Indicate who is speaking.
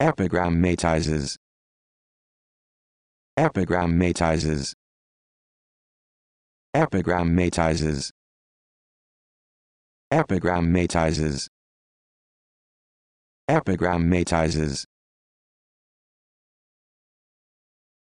Speaker 1: Epigrammatizes. Epigrammatizes. Epigrammatizes. Epigrammatizes. Epigrammatizes.